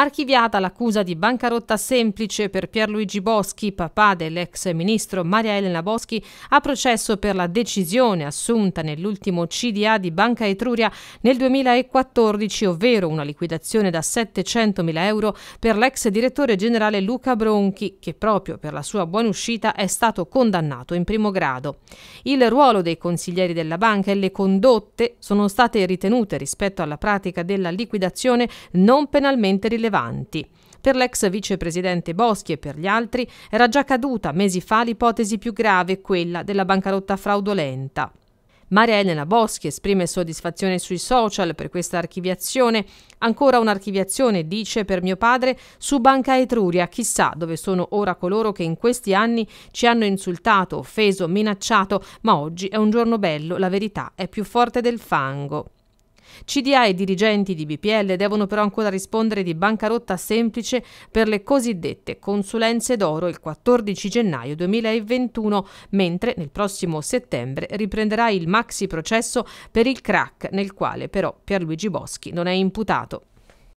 Archiviata l'accusa di bancarotta semplice per Pierluigi Boschi, papà dell'ex ministro Maria Elena Boschi, a processo per la decisione assunta nell'ultimo CDA di Banca Etruria nel 2014, ovvero una liquidazione da 700 mila euro per l'ex direttore generale Luca Bronchi, che proprio per la sua buona uscita è stato condannato in primo grado. Il ruolo dei consiglieri della banca e le condotte sono state ritenute rispetto alla pratica della liquidazione non penalmente rilevate rilevanti. Per l'ex vicepresidente Boschi e per gli altri era già caduta mesi fa l'ipotesi più grave, quella della bancarotta fraudolenta. Maria Elena Boschi esprime soddisfazione sui social per questa archiviazione. Ancora un'archiviazione, dice per mio padre, su Banca Etruria. Chissà dove sono ora coloro che in questi anni ci hanno insultato, offeso, minacciato, ma oggi è un giorno bello, la verità è più forte del fango. CDA e dirigenti di BPL devono però ancora rispondere di bancarotta semplice per le cosiddette consulenze d'oro il 14 gennaio 2021, mentre nel prossimo settembre riprenderà il maxi processo per il crack nel quale però Pierluigi Boschi non è imputato.